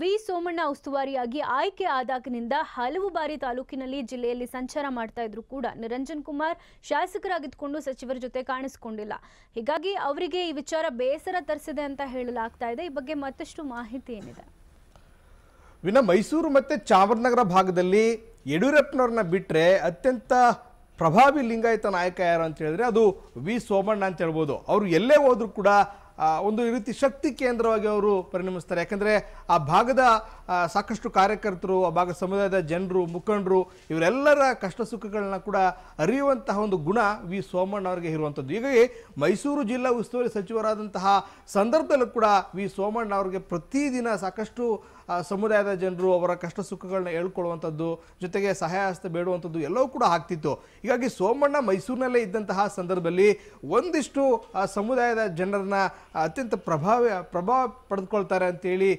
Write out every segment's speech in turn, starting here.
V Somanna ಉಸ್ತುವಾರಿಯಾಗಿ ಆಯ್ಕೆ ಆದಾಗಿನಿಂದ ಹಲವು ಬಾರಿ ತಾಲೂಕಿನಲ್ಲಿ ಜಿಲ್ಲೆಯಲ್ಲಿ ಸಂಚಾರ ಮಾಡ್ತಾ ಇದ್ರು ಕೂಡ ನಿರಂಜನ್ ಕುಮಾರ್ ಶಾಸಕರಾಗಿದ್ದುಕೊಂಡು ಸಚಿವರ ಜೊತೆ ಕಾಣಿಸಿಕೊಂಡಿಲ್ಲ ಹೀಗಾಗಿ ಅವರಿಗೆ ಈ ವಿಚಾರ ಬೇಸರ ತರಿಸಿದೆ ಅಂತ ಹೇಳಲಾಗ್ತಾ ಇದೆ ಈ ಬಗ್ಗೆ ಮತ್ತಷ್ಟು ಮಾಹಿತಿ ಏನಿದೆ ವಿನ ಮೈಸೂರು ಮತ್ತು ಚಾಮರಾಜನಗರ ಭಾಗದಲ್ಲಿ ಯಡಿಯೂರಪ್ಪನವ್ರನ್ನ ಬಿಟ್ಟರೆ ಅತ್ಯಂತ ಪ್ರಭಾವಿ ಲಿಂಗಾಯತ ನಾಯಕ ಯಾರು ಅಂತ ಹೇಳಿದ್ರೆ ಅದು ವಿ ಸೋಮಣ್ಣ ಅಂತ ಹೇಳ್ಬೋದು ಅವರು ಎಲ್ಲೇ ಹೋದ್ರು ಕೂಡ ಒಂದು ರೀತಿ ಶಕ್ತಿ ಕೇಂದ್ರವಾಗಿ ಅವರು ಪರಿಣಮಿಸ್ತಾರೆ ಯಾಕಂದರೆ ಆ ಭಾಗದ ಸಾಕಷ್ಟು ಕಾರ್ಯಕರ್ತರು ಆ ಭಾಗದ ಸಮುದಾಯದ ಜನರು ಮುಖಂಡರು ಇವರೆಲ್ಲರ ಕಷ್ಟ ಸುಖಗಳನ್ನ ಕೂಡ ಅರಿಯುವಂತಹ ಒಂದು ಗುಣ ವಿ ಸೋಮಣ್ಣ ಅವರಿಗೆ ಇರುವಂಥದ್ದು ಹೀಗಾಗಿ ಮೈಸೂರು ಜಿಲ್ಲಾ ಉಸ್ತುವಾರಿ ಸಚಿವರಾದಂತಹ ಸಂದರ್ಭದಲ್ಲೂ ಕೂಡ ವಿ ಸೋಮಣ್ಣ ಅವರಿಗೆ ಪ್ರತಿದಿನ ಸಾಕಷ್ಟು ಸಮುದಾಯದ ಜನರು ಅವರ ಕಷ್ಟ ಸುಖಗಳನ್ನ ಹೇಳ್ಕೊಳ್ಳುವಂಥದ್ದು ಜೊತೆಗೆ ಸಹಾಯ ಹಸ್ತ ಬೇಡುವಂಥದ್ದು ಎಲ್ಲವೂ ಕೂಡ ಆಗ್ತಿತ್ತು ಹೀಗಾಗಿ ಸೋಮಣ್ಣ ಮೈಸೂರಿನಲ್ಲೇ ಇದ್ದಂತಹ ಸಂದರ್ಭದಲ್ಲಿ ಒಂದಿಷ್ಟು ಸಮುದಾಯದ ಜನರನ್ನ ಅತ್ಯಂತ ಪ್ರಭಾವ ಪ್ರಭಾವ ಪಡೆದುಕೊಳ್ತಾರೆ ಅಂತೇಳಿ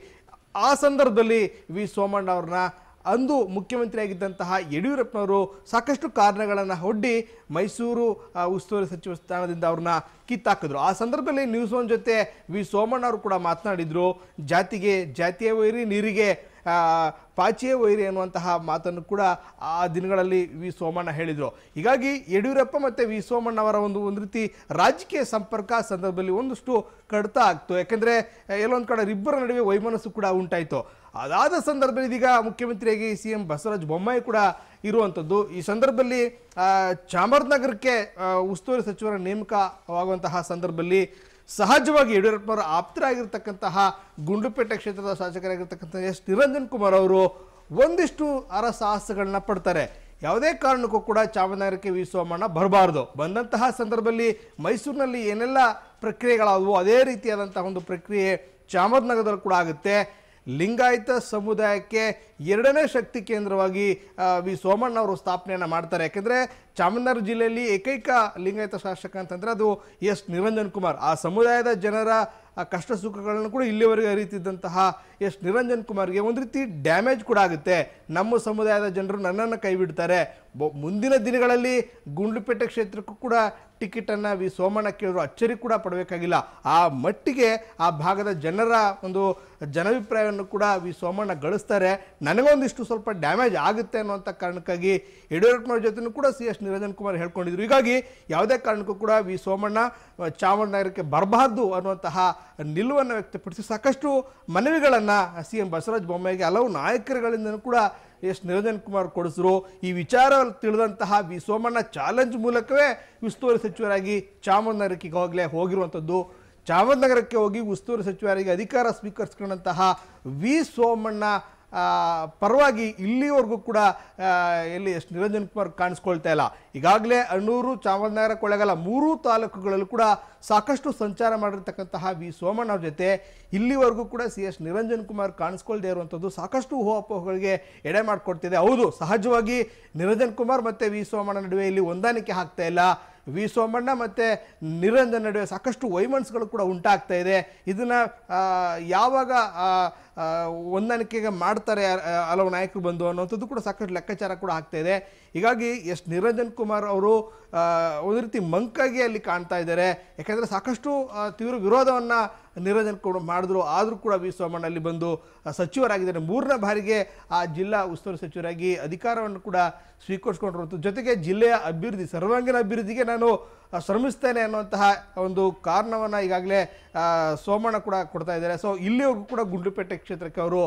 ಆ ಸಂದರ್ಭದಲ್ಲಿ ವಿ ಸೋಮಣ್ಣ ಅವ್ರನ್ನ ಅಂದು ಮುಖ್ಯಮಂತ್ರಿಯಾಗಿದ್ದಂತಹ ಯಡಿಯೂರಪ್ಪನವರು ಸಾಕಷ್ಟು ಕಾರಣಗಳನ್ನು ಹೊಡ್ಡಿ ಮೈಸೂರು ಉಸ್ತುವಾರಿ ಸಚಿವ ಸ್ಥಾನದಿಂದ ಅವ್ರನ್ನ ಕಿತ್ತಾಕಿದ್ರು ಆ ಸಂದರ್ಭದಲ್ಲಿ ನ್ಯೂಸ್ ಒನ್ ಜೊತೆ ವಿ ಸೋಮಣ್ಣ ಅವರು ಕೂಡ ಮಾತನಾಡಿದರು ಜಾತಿಗೆ ಜಾತಿಯ ವೈರಿ ನೀರಿಗೆ ಪಾಚಿಯ ವೈರಿ ಅನ್ನುವಂತಹ ಮಾತನ್ನು ಕೂಡ ಆ ದಿನಗಳಲ್ಲಿ ವಿ ಸೋಮಣ್ಣ ಹೇಳಿದರು ಹೀಗಾಗಿ ಯಡಿಯೂರಪ್ಪ ಮತ್ತು ವಿ ಸೋಮಣ್ಣ ಅವರ ಒಂದು ಒಂದು ರೀತಿ ರಾಜಕೀಯ ಸಂಪರ್ಕ ಸಂದರ್ಭದಲ್ಲಿ ಒಂದಷ್ಟು ಕಡಿತ ಆಗ್ತು ಯಾಕೆಂದರೆ ಎಲ್ಲೊಂದು ಕಡೆ ಇಬ್ಬರ ನಡುವೆ ವೈಮನಸ್ಸು ಕೂಡ ಉಂಟಾಯಿತು ಅದಾದ ಸಂದರ್ಭದಲ್ಲಿ ಇದೀಗ ಮುಖ್ಯಮಂತ್ರಿಯಾಗಿ ಸಿ ಎಂ ಬಸವರಾಜ ಬೊಮ್ಮಾಯಿ ಕೂಡ ಇರುವಂಥದ್ದು ಈ ಸಂದರ್ಭದಲ್ಲಿ ಚಾಮರಾಜನಗರಕ್ಕೆ ಉಸ್ತುವಾರಿ ಸಚಿವರ ನೇಮಕವಾಗುವಂತಹ ಸಂದರ್ಭದಲ್ಲಿ ಸಹಜವಾಗಿ ಯಡಿಯೂರಪ್ಪನವರು ಆಪ್ತರಾಗಿರ್ತಕ್ಕಂತಹ ಗುಂಡುಪೇಟೆ ಕ್ಷೇತ್ರದ ಶಾಸಕರಾಗಿರ್ತಕ್ಕಂಥ ಎಸ್ ನಿರಂಜನ್ ಕುಮಾರ್ ಅವರು ಒಂದಿಷ್ಟು ಅರಸಾಹಸಗಳನ್ನ ಪಡ್ತಾರೆ ಯಾವುದೇ ಕಾರಣಕ್ಕೂ ಕೂಡ ಚಾಮರಾಜನಗರಕ್ಕೆ ಮಣ್ಣ ಬರಬಾರ್ದು ಬಂದಂತಹ ಸಂದರ್ಭದಲ್ಲಿ ಮೈಸೂರಿನಲ್ಲಿ ಏನೆಲ್ಲ ಪ್ರಕ್ರಿಯೆಗಳಾದವು ಅದೇ ರೀತಿಯಾದಂತಹ ಒಂದು ಪ್ರಕ್ರಿಯೆ ಚಾಮರಾಜನಗರದಲ್ಲಿ ಕೂಡ ಆಗುತ್ತೆ ಲಿಂಗಾಯತ ಸಮುದಾಯಕ್ಕೆ ಎರಡನೇ ಶಕ್ತಿ ಕೇಂದ್ರವಾಗಿ ವಿ ಸೋಮಣ್ಣ ಅವರು ಸ್ಥಾಪನೆಯನ್ನು ಮಾಡ್ತಾರೆ ಯಾಕೆಂದರೆ ಚಾಮರಾಜನಗರ ಜಿಲ್ಲೆಯಲ್ಲಿ ಏಕೈಕ ಲಿಂಗಾಯತ ಶಾಸಕ ಅಂತಂದರೆ ಅದು ಎಸ್ ನಿರಂಜನ್ ಕುಮಾರ್ ಆ ಸಮುದಾಯದ ಜನರ ಕಷ್ಟ ಸುಖಗಳನ್ನು ಕೂಡ ಇಲ್ಲಿವರೆಗೆ ಅರಿತಿದ್ದಂತಹ ಎಸ್ ನಿರಂಜನ್ ಕುಮಾರ್ಗೆ ಒಂದು ರೀತಿ ಡ್ಯಾಮೇಜ್ ಕೂಡ ಆಗುತ್ತೆ ನಮ್ಮ ಸಮುದಾಯದ ಜನರು ನನ್ನನ್ನು ಕೈಬಿಡ್ತಾರೆ ಮುಂದಿನ ದಿನಗಳಲ್ಲಿ ಗುಂಡ್ಲುಪೇಟೆ ಕ್ಷೇತ್ರಕ್ಕೂ ಕೂಡ ಟಿಕೆಟನ್ನು ವಿ ಸೋಮಣ್ಣ ಕೇಳಿದ್ರು ಅಚ್ಚರಿ ಕೂಡ ಪಡಬೇಕಾಗಿಲ್ಲ ಆ ಮಟ್ಟಿಗೆ ಆ ಭಾಗದ ಜನರ ಒಂದು ಜನಾಭಿಪ್ರಾಯವನ್ನು ಕೂಡ ವಿ ಸೋಮಣ್ಣ ಗಳಿಸ್ತಾರೆ ನನಗೊಂದಿಷ್ಟು ಸ್ವಲ್ಪ ಡ್ಯಾಮೇಜ್ ಆಗುತ್ತೆ ಅನ್ನುವಂಥ ಕಾರಣಕ್ಕಾಗಿ ಯಡಿಯೂರಪ್ಪನವ್ರ ಜೊತೆನೂ ಕೂಡ ಸಿ ಎಸ್ ನಿರಂಜನ್ ಕುಮಾರ್ ಹೇಳ್ಕೊಂಡಿದ್ರು ಹೀಗಾಗಿ ಯಾವುದೇ ಕಾರಣಕ್ಕೂ ಕೂಡ ವಿ ಸೋಮಣ್ಣ ಚಾಮರಾಜನಗರಕ್ಕೆ ಬರಬಾರ್ದು ಅನ್ನುವಂತಹ ನಿಲುವನ್ನು ವ್ಯಕ್ತಪಡಿಸಿ ಸಾಕಷ್ಟು ಮನವಿಗಳನ್ನು ಸಿ ಎಂ ಬಸವರಾಜ ಬೊಮ್ಮಾಯಿಗೆ ಹಲವು ನಾಯಕರುಗಳಿಂದ ಕೂಡ ಎಸ್ ನಿರಂಜನ್ ಕುಮಾರ್ ಕೊಡಿಸಿದ್ರು ಈ ವಿಚಾರ ತಿಳಿದಂತಹ ವಿ ಸೋಮಣ್ಣ ಚಾಲೆಂಜ್ ಮೂಲಕವೇ ಉಸ್ತುವಾರಿ ಸಚಿವರಾಗಿ ಚಾಮರಾಜನಗರಕ್ಕೆ ಈಗಾಗಲೇ ಹೋಗಿರುವಂಥದ್ದು ಚಾಮರಾಜನಗರಕ್ಕೆ ಹೋಗಿ ಉಸ್ತುವಾರಿ ಸಚಿವರಾಗಿ ಅಧಿಕಾರ ಸ್ವೀಕರಿಸಿಕೊಂಡಂತಹ ವಿ ಸೋಮಣ್ಣ ಪರವಾಗಿ ಇಲ್ಲಿವರೆಗೂ ಕೂಡ ಎಲ್ಲಿ ಎಸ್ ನಿರಂಜನ್ ಕುಮಾರ್ ಕಾಣಿಸ್ಕೊಳ್ತಾ ಇಲ್ಲ ಈಗಾಗಲೇ ಅಣ್ಣೂರು ಚಾಮರಾಜನಗರ ಕೊಳ್ಳೇಗಾಲ ಮೂರು ತಾಲೂಕುಗಳಲ್ಲೂ ಕೂಡ ಸಾಕಷ್ಟು ಸಂಚಾರ ಮಾಡಿರ್ತಕ್ಕಂತಹ ವಿ ಸೋಮಣ್ಣ ಅವ್ರ ಜೊತೆ ಇಲ್ಲಿವರೆಗೂ ಕೂಡ ಸಿ ಎಸ್ ನಿರಂಜನ್ ಕುಮಾರ್ ಕಾಣಿಸ್ಕೊಳ್ದೇ ಇರುವಂಥದ್ದು ಸಾಕಷ್ಟು ಊಹಾಪೋಹಗಳಿಗೆ ಎಡೆ ಮಾಡಿಕೊಡ್ತಿದೆ ಹೌದು ಸಹಜವಾಗಿ ನಿರಂಜನ್ ಕುಮಾರ್ ಮತ್ತು ವಿ ಸೋಮಣ್ಣ ನಡುವೆ ಇಲ್ಲಿ ಹೊಂದಾಣಿಕೆ ಆಗ್ತಾ ಇಲ್ಲ ವಿ ಸೋಮಣ್ಣ ಮತ್ತು ನಿರಂಜನ್ ನಡುವೆ ಸಾಕಷ್ಟು ವೈಮನ್ಸ್ಗಳು ಕೂಡ ಉಂಟಾಗ್ತಾ ಇದೆ ಇದನ್ನು ಯಾವಾಗ ಹೊಂದಾಣಿಕೆಗೆ ಮಾಡ್ತಾರೆ ಹಲವು ನಾಯಕರು ಬಂದು ಅನ್ನೋಂಥದ್ದು ಕೂಡ ಸಾಕಷ್ಟು ಲೆಕ್ಕಾಚಾರ ಕೂಡ ಆಗ್ತಾ ಇದೆ ಹೀಗಾಗಿ ಎಸ್ ನಿರಂಜನ್ ಕುಮಾರ್ ಅವರು ಒಂದು ರೀತಿ ಮಂಕಾಗಿ ಅಲ್ಲಿ ಕಾಣ್ತಾ ಇದ್ದಾರೆ ಯಾಕೆಂದರೆ ಸಾಕಷ್ಟು ತೀವ್ರ ವಿರೋಧವನ್ನು ನಿರಂಜನ್ ಕೂಡ ಮಾಡಿದ್ರು ಆದರೂ ಕೂಡ ವಿ ಸೋಮಣ್ಣ ಅಲ್ಲಿ ಬಂದು ಸಚಿವರಾಗಿದ್ದಾರೆ ಮೂರನೇ ಬಾರಿಗೆ ಆ ಜಿಲ್ಲಾ ಉಸ್ತುವಾರಿ ಸಚಿವರಾಗಿ ಅಧಿಕಾರವನ್ನು ಕೂಡ ಸ್ವೀಕರಿಸ್ಕೊಂಡಿರುವಂಥದ್ದು ಜೊತೆಗೆ ಜಿಲ್ಲೆಯ ಅಭಿವೃದ್ಧಿ ಸರ್ವಾಂಗೀಣ ಅಭಿವೃದ್ಧಿಗೆ ನಾನು ಶ್ರಮಿಸ್ತೇನೆ ಅನ್ನುವಂತಹ ಒಂದು ಕಾರಣವನ್ನು ಈಗಾಗಲೇ ಸೋಮಣ್ಣ ಕೂಡ ಕೊಡ್ತಾ ಇದ್ದಾರೆ ಸೊ ಇಲ್ಲಿವರೆಗೂ ಕೂಡ ಗುಂಡ್ಲುಪೇಟೆ ಕ್ಷೇತ್ರಕ್ಕೆ ಅವರು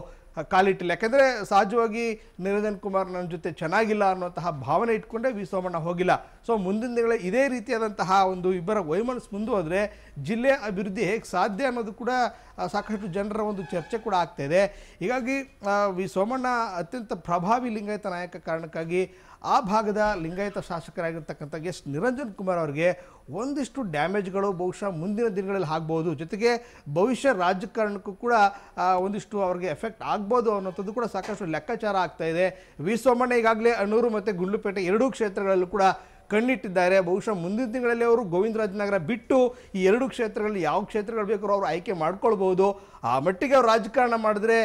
ಕಾಲಿಟ್ಟಿಲ್ಲ ಯಾಕೆಂದರೆ ಸಹಜವಾಗಿ ನಿರಂಜನ್ ಕುಮಾರ್ ನನ್ನ ಜೊತೆ ಚೆನ್ನಾಗಿಲ್ಲ ಅನ್ನುವಂತಹ ಭಾವನೆ ಇಟ್ಕೊಂಡೇ ವಿ ಸೋಮಣ್ಣ ಹೋಗಿಲ್ಲ ಸೊ ಮುಂದಿನ ದಿನಗಳೇ ಇದೇ ರೀತಿಯಾದಂತಹ ಒಂದು ಇಬ್ಬರ ವೈಮನಸ್ಸು ಮುಂದುವರೆದ್ರೆ ಜಿಲ್ಲೆ ಅಭಿವೃದ್ಧಿ ಹೇಗೆ ಸಾಧ್ಯ ಅನ್ನೋದು ಕೂಡ ಸಾಕಷ್ಟು ಜನರ ಒಂದು ಚರ್ಚೆ ಕೂಡ ಆಗ್ತಾ ಇದೆ ಹೀಗಾಗಿ ವಿ ಸೋಮಣ್ಣ ಅತ್ಯಂತ ಪ್ರಭಾವಿ ಲಿಂಗಾಯತ ನಾಯಕ ಕಾರಣಕ್ಕಾಗಿ ಆ ಭಾಗದ ಲಿಂಗಾಯತ ಶಾಸಕರಾಗಿರ್ತಕ್ಕಂಥ ಎಸ್ ನಿರಂಜನ್ ಕುಮಾರ್ ಅವರಿಗೆ ಒಂದಿಷ್ಟು ಡ್ಯಾಮೇಜ್ಗಳು ಬಹುಶಃ ಮುಂದಿನ ದಿನಗಳಲ್ಲಿ ಆಗ್ಬೋದು ಜೊತೆಗೆ ಭವಿಷ್ಯ ರಾಜಕಾರಣಕ್ಕೂ ಕೂಡ ಒಂದಿಷ್ಟು ಅವ್ರಿಗೆ ಎಫೆಕ್ಟ್ ಆಗ್ಬೋದು ಅನ್ನೋಂಥದ್ದು ಕೂಡ ಸಾಕಷ್ಟು ಲೆಕ್ಕಾಚಾರ ಆಗ್ತಾ ಇದೆ ವಿ ಸೋಮಣ್ಣ ಈಗಾಗಲೇ ಅಣ್ಣೂರು ಮತ್ತು ಗುಂಡ್ಲುಪೇಟೆ ಎರಡೂ ಕ್ಷೇತ್ರಗಳಲ್ಲೂ ಕೂಡ ಕಣ್ಣಿಟ್ಟಿದ್ದಾರೆ ಬಹುಶಃ ಮುಂದಿನ ತಿಂಗಳಲ್ಲಿ ಅವರು ಗೋವಿಂದರಾಜನಗರ ಬಿಟ್ಟು ಈ ಎರಡು ಕ್ಷೇತ್ರಗಳಲ್ಲಿ ಯಾವ ಕ್ಷೇತ್ರಗಳು ಬೇಕೋ ಅವರು ಆಯ್ಕೆ ಮಾಡ್ಕೊಳ್ಬೋದು ಆ ಮಟ್ಟಿಗೆ ಅವ್ರು ರಾಜಕಾರಣ ಮಾಡಿದ್ರೆ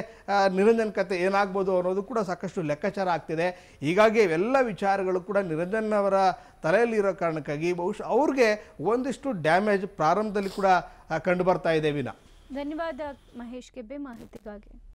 ನಿರಂಜನ್ ಕತೆ ಏನಾಗ್ಬೋದು ಅನ್ನೋದು ಕೂಡ ಸಾಕಷ್ಟು ಲೆಕ್ಕಾಚಾರ ಆಗ್ತಿದೆ ಹೀಗಾಗಿ ಇವೆಲ್ಲ ವಿಚಾರಗಳು ಕೂಡ ನಿರಂಜನ್ ಅವರ ತಲೆಯಲ್ಲಿರೋ ಕಾರಣಕ್ಕಾಗಿ ಬಹುಶಃ ಅವ್ರಿಗೆ ಒಂದಿಷ್ಟು ಡ್ಯಾಮೇಜ್ ಪ್ರಾರಂಭದಲ್ಲಿ ಕೂಡ ಕಂಡು ಬರ್ತಾ ಇದೆ ವಿನ ಧನ್ಯವಾದ ಮಹೇಶ್ ಕೆಬ್ಬೆ ಮಾಹಿತಿಗಾಗಿ